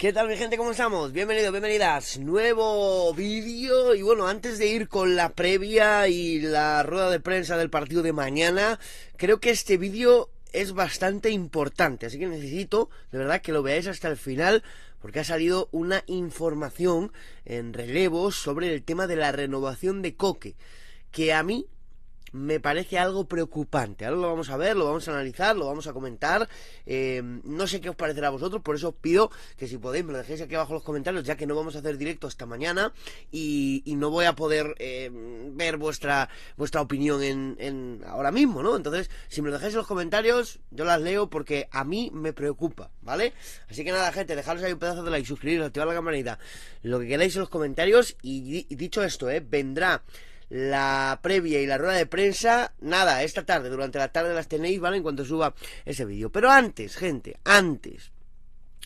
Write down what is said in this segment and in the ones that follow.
¿Qué tal mi gente? ¿Cómo estamos? Bienvenidos, bienvenidas. Nuevo vídeo. Y bueno, antes de ir con la previa y la rueda de prensa del partido de mañana, creo que este vídeo es bastante importante. Así que necesito, de verdad, que lo veáis hasta el final, porque ha salido una información en relevo sobre el tema de la renovación de Coque, que a mí me parece algo preocupante. Ahora lo vamos a ver, lo vamos a analizar, lo vamos a comentar. Eh, no sé qué os parecerá a vosotros, por eso os pido que si podéis me lo dejéis aquí abajo en los comentarios, ya que no vamos a hacer directo hasta mañana y, no voy a poder eh, ver vuestra, vuestra opinión en, ahora mismo, ¿no? Entonces, si me lo dejáis en los comentarios, yo las leo porque a mí me preocupa, ¿vale? Así que nada, gente, dejaros ahí un pedazo de like, suscribiros, activar la campanita, lo que queráis en los comentarios y, dicho esto, ¿eh? Vendrá la previa y la rueda de prensa, nada, esta tarde, durante la tarde las tenéis, ¿vale? En cuanto suba ese vídeo. Pero antes, gente, antes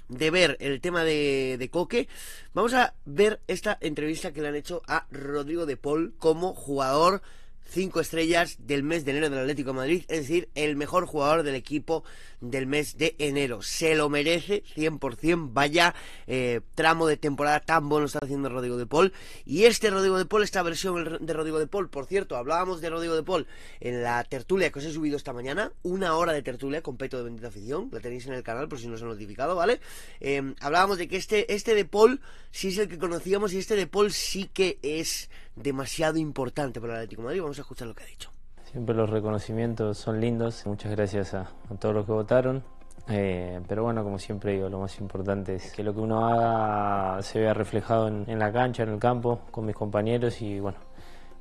de ver el tema de, de, Coque, vamos a ver esta entrevista que le han hecho a Rodrigo de Paul como jugador cinco estrellas del mes de enero del Atlético de Madrid, es decir, el mejor jugador del equipo del mes de enero. Se lo merece 100%, vaya eh, tramo de temporada tan bueno está haciendo Rodrigo de Paul. Y este Rodrigo de Paul, esta versión de Rodrigo de Paul, por cierto, hablábamos de Rodrigo de Paul en la tertulia que os he subido esta mañana, una hora de tertulia completo de Bendita Afición, la tenéis en el canal por si no os han notificado, ¿vale? Eh, hablábamos de que este, este de Paul sí es el que conocíamos y este de Paul sí que es demasiado importante para el Atlético de Madrid ajusta a escuchar lo que ha dicho. Siempre los reconocimientos son lindos. Muchas gracias a, todos los que votaron. Eh, pero bueno, como siempre digo, lo más importante es que lo que uno haga se vea reflejado en, la cancha, en el campo, con mis compañeros y bueno,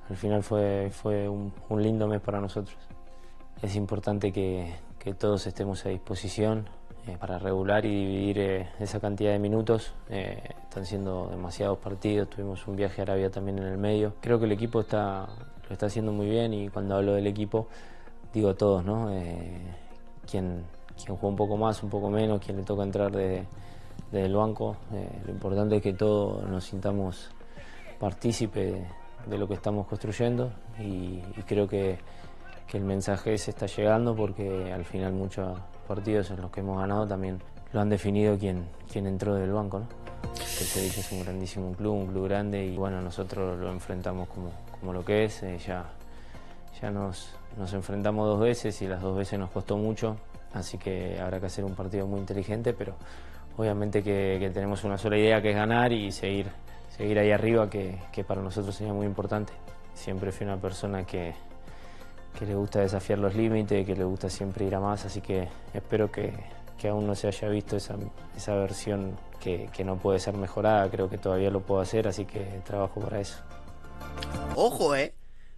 al final fue, fue un, un lindo mes para nosotros. Es importante que, que todos estemos a disposición eh, para regular y dividir eh, esa cantidad de minutos. Eh, están siendo demasiados partidos, tuvimos un viaje a Arabia también en el medio. Creo que el equipo está, lo está haciendo muy bien y cuando hablo del equipo digo a todos, ¿no? quien, juega un poco más, un poco menos, quien le toca entrar desde, el banco. lo importante es que todos nos sintamos partícipes de, lo que estamos construyendo y, y creo que que el mensaje se está llegando porque al final muchos partidos en los que hemos ganado también lo han definido quien, entró del banco. ¿no? El Sevilla es un grandísimo club, un club grande y bueno, nosotros lo enfrentamos como, como lo que es. Eh, ya nos, nos enfrentamos dos veces y las dos veces nos costó mucho, así que habrá que hacer un partido muy inteligente, pero obviamente que, tenemos una sola idea que es ganar y seguir, seguir ahí arriba, que para nosotros sería muy importante. Siempre fui una persona que, que le gusta desafiar los límites, que le gusta siempre ir a más, así que espero que, aún no se haya visto esa, versión que, no puede ser mejorada, creo que todavía lo puedo hacer, así que trabajo para eso. Ojo, ¿eh?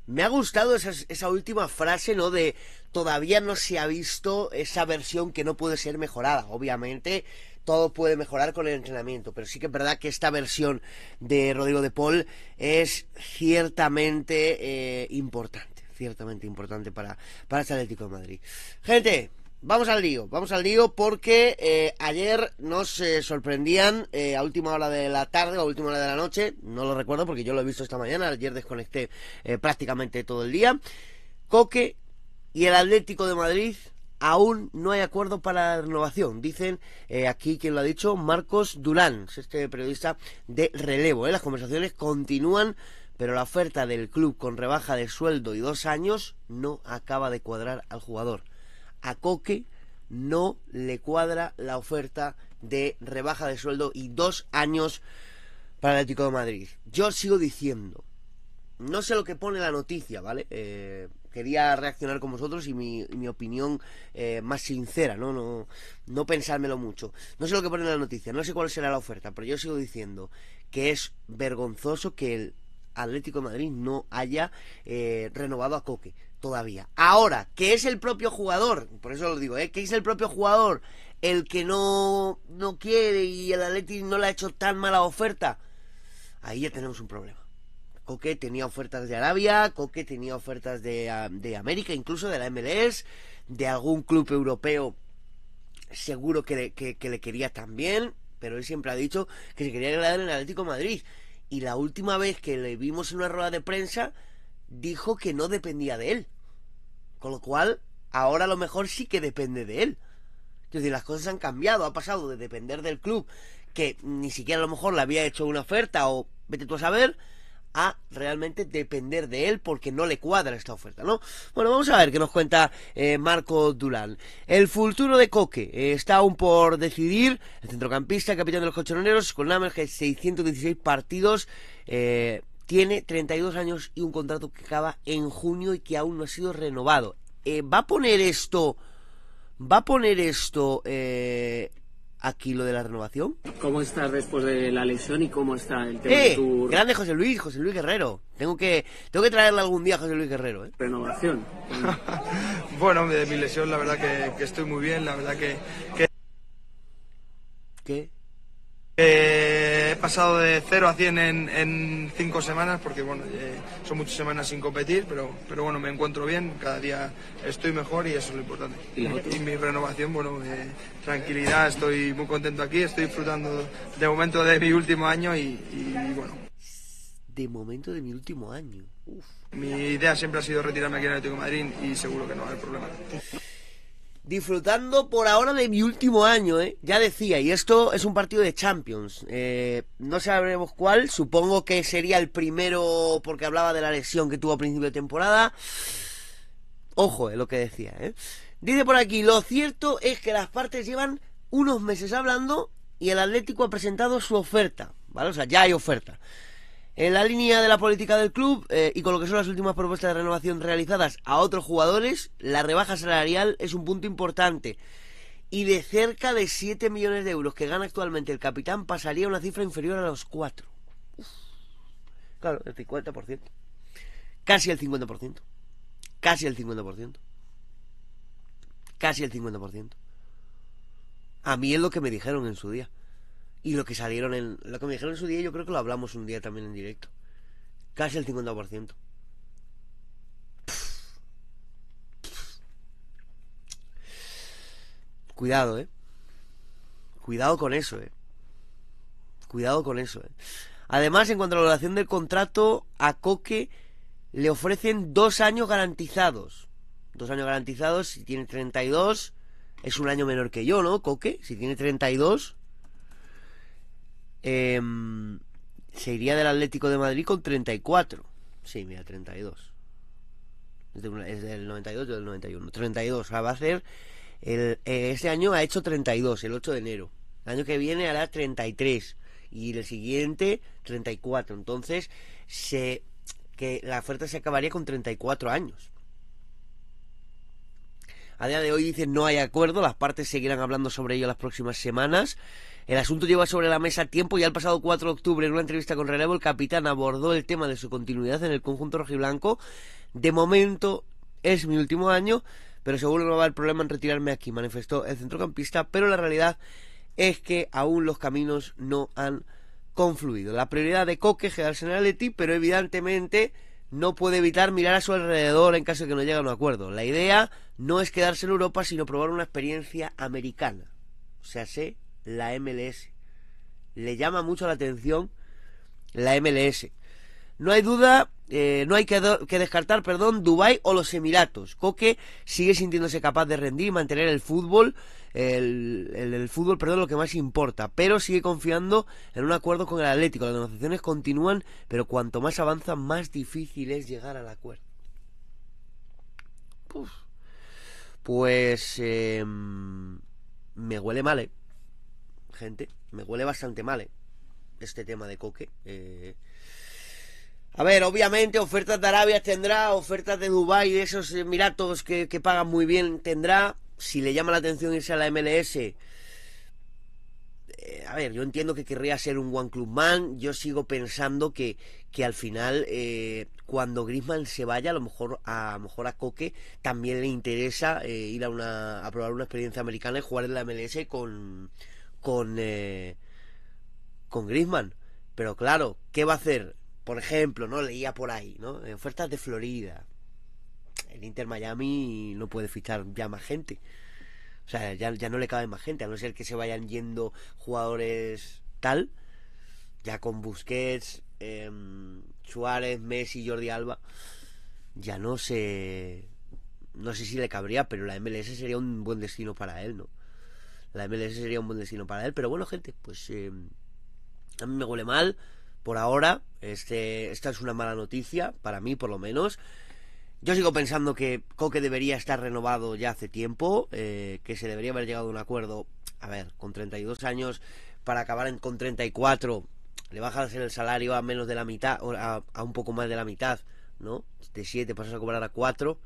Me ha gustado esa, última frase, ¿no? De todavía no se ha visto esa versión que no puede ser mejorada. Obviamente, todo puede mejorar con el entrenamiento, pero sí que es verdad que esta versión de Rodrigo de Paul es ciertamente eh, importante ciertamente importante para, para este Atlético de Madrid. Gente, Vamos al lío, vamos al lío porque eh, ayer nos eh, sorprendían eh, a última hora de la tarde o a última hora de la noche, no lo recuerdo porque yo lo he visto esta mañana, ayer desconecté prácticamente todo el día. Coque y el Atlético de Madrid aún no hay acuerdo para la renovación, dicen aquí quien lo ha dicho, Marcos Durán, este periodista de relevo. Las conversaciones continúan pero la oferta del club con rebaja de sueldo y dos años no acaba de cuadrar al jugador. A Coque no le cuadra la oferta de rebaja de sueldo y dos años para el Atlético de Madrid. Yo sigo diciendo, no sé lo que pone la noticia, ¿vale? Eh, quería reaccionar con vosotros y mi, opinión eh, más sincera, ¿no? ¿no? No pensármelo mucho. No sé lo que pone la noticia, no sé cuál será la oferta, pero yo sigo diciendo que es vergonzoso que el Atlético Madrid no haya eh, renovado a Coque todavía. Ahora, que es el propio jugador, por eso lo digo, ¿eh? que es el propio jugador el que no, no quiere y el Atlético no le ha hecho tan mala oferta, ahí ya tenemos un problema. Coque tenía ofertas de Arabia, Coque tenía ofertas de, ah, América, incluso de la MLS, de algún club europeo seguro que, le quería también, pero él siempre ha dicho que se quería ganar en Atlético Madrid y la última vez que le vimos en una rueda de prensa dijo que no dependía de él. Con lo cual, ahora a lo mejor sí que depende de él. entonces las cosas han cambiado, ha pasado de depender del club, que ni siquiera a lo mejor le había hecho una oferta o vete tú a saber, a realmente depender de él porque no le cuadra esta oferta, ¿no? Bueno, vamos a ver qué nos cuenta eh, Marco Durán. El futuro de Coque eh, está aún por decidir. El centrocampista, capitán de los Cochoneros, con una de 616 partidos. Eh, tiene 32 años y un contrato que acaba en junio y que aún no ha sido renovado. ¿Va a poner esto, va a poner esto aquí lo de la renovación. ¿Cómo estás después de la lesión y cómo está el tema ¡Eh! grande José Luis, José Luis Guerrero. Tengo que, tengo que traerle algún día a José Luis Guerrero. ¿eh? Renovación. bueno, de mi lesión la verdad que, estoy muy bien, la verdad que... ¿Qué? Eh, he pasado de 0 a 100 en, en 5 semanas porque bueno, eh, son muchas semanas sin competir, pero, pero bueno, me encuentro bien, cada día estoy mejor y eso es lo importante. Y, mi renovación, bueno, eh, tranquilidad, estoy muy contento aquí, estoy disfrutando de momento de mi último año y, bueno. De momento de mi último año. Uf. Mi idea siempre ha sido retirarme aquí en el Atlético Madrid y seguro que no va a haber problema disfrutando por ahora de mi último año, ¿eh? Ya decía, y esto es un partido de Champions. Eh, no sabremos cuál, supongo que sería el primero porque hablaba de la lesión que tuvo a principio de temporada. Ojo, es eh, lo que decía, ¿eh? Dice por aquí, lo cierto es que las partes llevan unos meses hablando y el Atlético ha presentado su oferta, ¿vale? O sea, ya hay oferta. En la línea de la política del club eh, y con lo que son las últimas propuestas de renovación realizadas a otros jugadores, la rebaja salarial es un punto importante. Y de cerca de 7 millones de euros que gana actualmente el capitán pasaría a una cifra inferior a los 4. Claro, el 50%. Casi el 50%. Casi el 50%. Casi el 50%. A mí es lo que me dijeron en su día y lo que salieron en. Lo que me dijeron en su día, yo creo que lo hablamos un día también en directo. Casi el 50%. Cuidado, eh. Cuidado con eso, eh. Cuidado con eso, eh. Además, en cuanto a la duración del contrato, a Coque le ofrecen dos años garantizados. Dos años garantizados, si tiene 32, es un año menor que yo, ¿no, Coque? Si tiene 32, eh, se iría del Atlético de Madrid con 34. Sí, mira, 32. Es, del 92 y del 91. 32. va a hacer. El, eh, este año ha hecho 32, el 8 de enero. El año que viene hará 33. Y el siguiente, 34. Entonces, se, que la oferta se acabaría con 34 años. A día de hoy dicen no hay acuerdo, las partes seguirán hablando sobre ello las próximas semanas. El asunto lleva sobre la mesa tiempo y el pasado 4 de octubre en una entrevista con Relevo el capitán abordó el tema de su continuidad en el conjunto rojiblanco. De momento es mi último año, pero seguro no va a haber problema en retirarme aquí, manifestó el centrocampista, pero la realidad es que aún los caminos no han confluido. La prioridad de Coque es el Arsenal, pero evidentemente no puede evitar mirar a su alrededor en caso de que no llegue a un acuerdo. La idea no es quedarse en Europa, sino probar una experiencia americana. O sea, sé la MLS. Le llama mucho la atención la MLS. No hay duda eh, no hay que, descartar, perdón, Dubai o los Emiratos. Coque sigue sintiéndose capaz de rendir y mantener el fútbol, el, fútbol, perdón, lo que más importa, pero sigue confiando en un acuerdo con el Atlético. Las negociaciones continúan, pero cuanto más avanza, más difícil es llegar al acuerdo. Pues em, me huele mal, eh. gente, me huele bastante mal eh, este tema de Coque. Eh, a ver, obviamente ofertas de Arabia tendrá, ofertas de Dubái, de esos Emiratos que, que pagan muy bien tendrá. Si le llama la atención irse a la MLS, eh, a ver, yo entiendo que querría ser un One Club Man. Yo sigo pensando que, que al final, eh, cuando Grisman se vaya, a lo mejor a, lo mejor a Coque también le interesa eh, ir a, una, a probar una experiencia americana y jugar en la MLS con, con, con Grisman. Pero claro, ¿qué va a hacer? Por ejemplo, ¿no? Leía por ahí, ¿no? Ofertas de Florida. El Inter Miami no puede fichar ya más gente. O sea, ya, ya no le cabe más gente, a no ser que se vayan yendo jugadores tal, ya con Busquets, em, Suárez, Messi, Jordi Alba, ya no sé, no sé si le cabría, pero la MLS sería un buen destino para él, ¿no? La MLS sería un buen destino para él, pero bueno, gente, pues em, a mí me huele mal, por ahora, este, esta es una mala noticia, para mí por lo menos. Yo sigo pensando que Coque debería estar renovado ya hace tiempo, eh, que se debería haber llegado a un acuerdo, a ver, con 32 años, para acabar con 34, le bajas el salario a menos de la mitad, a, un poco más de la mitad, ¿no? De 7 pasas a cobrar a 4.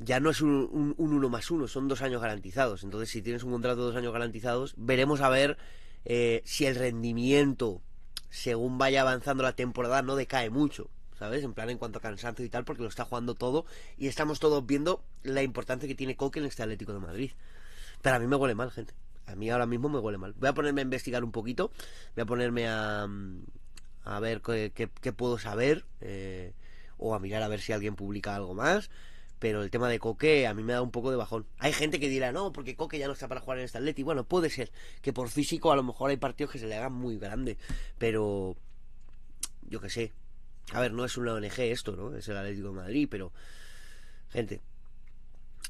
Ya no es un, 1 más uno, son dos años garantizados. Entonces, si tienes un contrato de dos años garantizados, veremos a ver eh, si el rendimiento según vaya avanzando la temporada no decae mucho, ¿sabes? En plan en cuanto a cansancio y tal, porque lo está jugando todo y estamos todos viendo la importancia que tiene Coque en este Atlético de Madrid. Pero a mí me huele mal, gente. A mí ahora mismo me huele mal. Voy a ponerme a investigar un poquito, voy a ponerme a, mm, a ver qué, puedo saber eh, o a mirar a ver si alguien publica algo más pero el tema de Coque a mí me da un poco de bajón. Hay gente que dirá, no, porque Coque ya no está para jugar en este Atleti. Bueno, puede ser que por físico a lo mejor hay partidos que se le hagan muy grande, pero yo qué sé. A ver, no es una ONG esto, ¿no? Es el Atlético de Madrid, pero gente,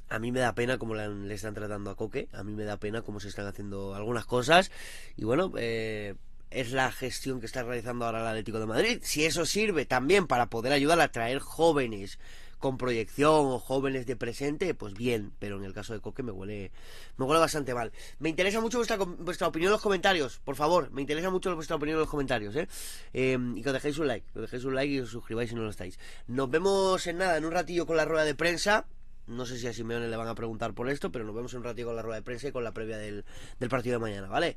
a mí me da pena cómo le están tratando a Coque, a mí me da pena cómo se están haciendo algunas cosas y bueno, eh, es la gestión que está realizando ahora el Atlético de Madrid. Si eso sirve también para poder ayudar a traer jóvenes con proyección o jóvenes de presente, pues bien, pero en el caso de Coque me huele, me huele bastante mal. Me interesa mucho vuestra, vuestra opinión en los comentarios, por favor, me interesa mucho vuestra opinión en los comentarios, ¿eh? Em, y que os dejéis un like, que os dejéis un like y os suscribáis si no lo estáis. Nos vemos en nada, en un ratillo con la rueda de prensa. No sé si a Simeone le van a preguntar por esto, pero nos vemos en un ratillo con la rueda de prensa y con la previa del, del partido de mañana, ¿vale?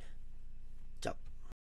Chao.